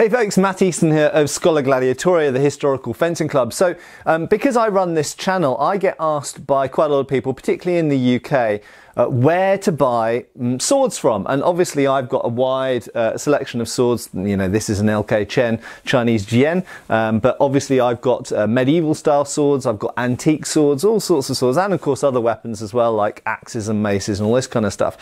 Hey folks, Matt Easton here of Scholar Gladiatoria, the historical fencing club. So, um, because I run this channel, I get asked by quite a lot of people, particularly in the UK, uh, where to buy um, swords from. And obviously, I've got a wide uh, selection of swords. You know, this is an LK Chen Chinese Jian, um, but obviously, I've got uh, medieval style swords, I've got antique swords, all sorts of swords, and of course, other weapons as well, like axes and maces and all this kind of stuff.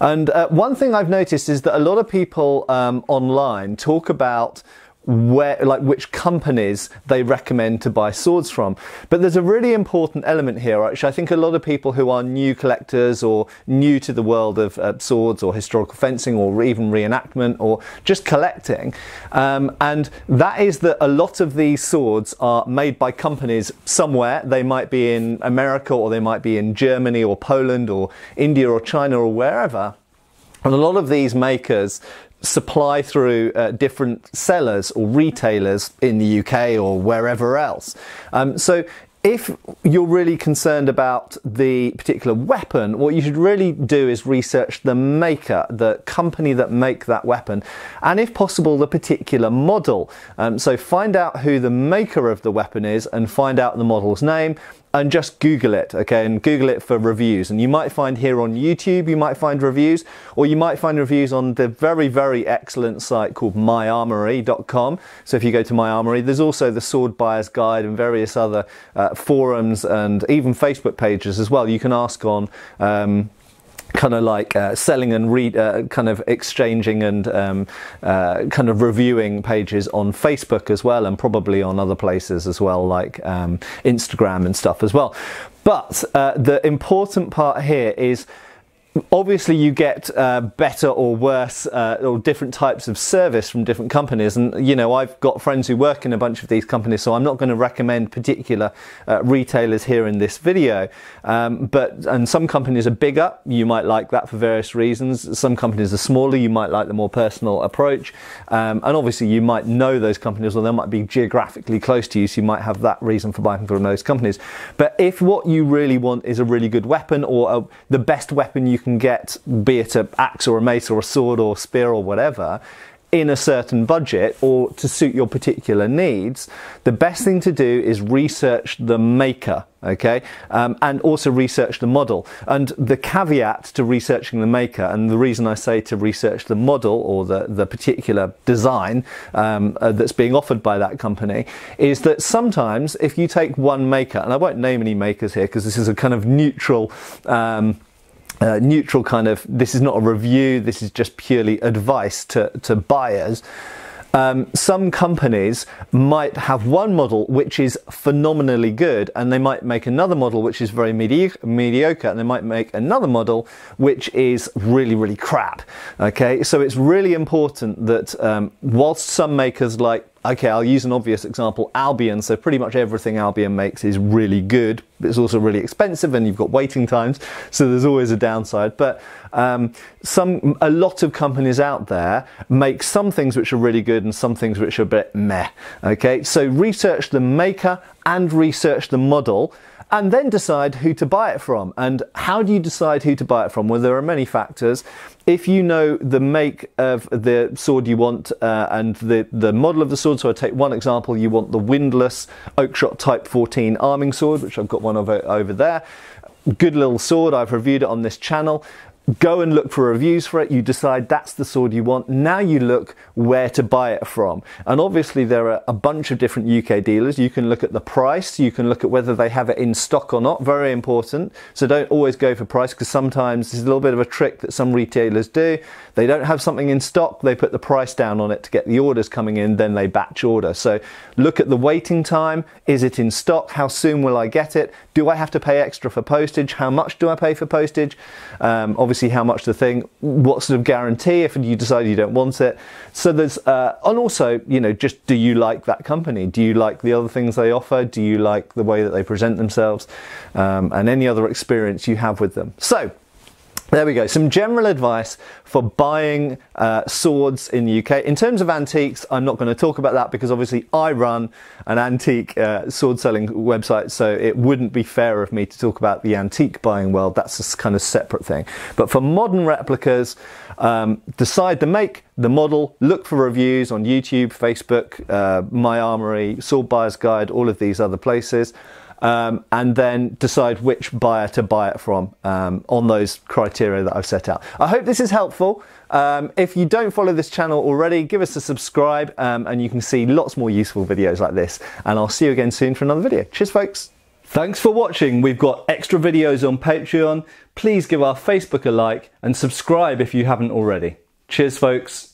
And uh, one thing I've noticed is that a lot of people um, online talk about where like which companies they recommend to buy swords from but there's a really important element here which i think a lot of people who are new collectors or new to the world of uh, swords or historical fencing or even reenactment or just collecting um, and that is that a lot of these swords are made by companies somewhere they might be in america or they might be in germany or poland or india or china or wherever and a lot of these makers supply through uh, different sellers or retailers in the UK or wherever else. Um, so if you're really concerned about the particular weapon, what you should really do is research the maker, the company that make that weapon, and if possible, the particular model. Um, so find out who the maker of the weapon is and find out the model's name and just Google it, okay, and Google it for reviews. And you might find here on YouTube, you might find reviews, or you might find reviews on the very, very excellent site called myarmory.com. So if you go to My Armory, there's also the Sword Buyer's Guide and various other uh, forums and even Facebook pages as well. You can ask on. Um, kind of like uh, selling and read, uh, kind of exchanging and um, uh, kind of reviewing pages on Facebook as well, and probably on other places as well, like um, Instagram and stuff as well. But uh, the important part here is Obviously, you get uh, better or worse uh, or different types of service from different companies. And, you know, I've got friends who work in a bunch of these companies, so I'm not going to recommend particular uh, retailers here in this video. Um, but, and some companies are bigger, you might like that for various reasons. Some companies are smaller, you might like the more personal approach. Um, and obviously, you might know those companies or they might be geographically close to you, so you might have that reason for buying from those companies. But if what you really want is a really good weapon or a, the best weapon you can get, be it an axe or a mace or a sword or a spear or whatever, in a certain budget or to suit your particular needs, the best thing to do is research the maker, okay? Um, and also research the model. And the caveat to researching the maker, and the reason I say to research the model or the, the particular design um, uh, that's being offered by that company, is that sometimes if you take one maker, and I won't name any makers here because this is a kind of neutral. Um, uh, neutral kind of this is not a review this is just purely advice to, to buyers um, some companies might have one model which is phenomenally good and they might make another model which is very medi- mediocre and they might make another model which is really really crap okay so it's really important that um, whilst some makers like okay, I'll use an obvious example, Albion. So pretty much everything Albion makes is really good. It's also really expensive and you've got waiting times. So there's always a downside. But um, some, a lot of companies out there make some things which are really good and some things which are a bit meh. Okay, so research the maker and research the model and then decide who to buy it from. And how do you decide who to buy it from? Well, there are many factors. If you know the make of the sword you want uh, and the, the model of the sword, so I take one example, you want the windless Oakshot Type 14 arming sword, which I've got one of over there. Good little sword, I've reviewed it on this channel go and look for reviews for it. You decide that's the sword you want. Now you look where to buy it from. And obviously, there are a bunch of different UK dealers. You can look at the price, you can look at whether they have it in stock or not. Very important. So don't always go for price because sometimes there's a little bit of a trick that some retailers do. They don't have something in stock, they put the price down on it to get the orders coming in, then they batch order. So look at the waiting time. Is it in stock? How soon will I get it? do I have to pay extra for postage? How much do I pay for postage? Um, obviously, how much the thing? What sort of guarantee if you decide you don't want it? So there's, uh, and also, you know, just do you like that company? Do you like the other things they offer? Do you like the way that they present themselves um, and any other experience you have with them? So, there we go, some general advice for buying uh, swords in the UK. In terms of antiques, I'm not going to talk about that because obviously I run an antique uh, sword selling website, so it wouldn't be fair of me to talk about the antique buying world. That's a kind of separate thing. But for modern replicas, um, decide the make, the model, look for reviews on YouTube, Facebook, uh, My Armory, Sword Buyer's Guide, all of these other places um, and then decide which buyer to buy it from um, on those criteria that I've set out. I hope this is helpful. Um, if you don't follow this channel already, give us a subscribe um, and you can see lots more useful videos like this. And I'll see you again soon for another video. Cheers, folks. Thanks for watching. We've got extra videos on Patreon. Please give our Facebook a like and subscribe if you haven't already. Cheers, folks.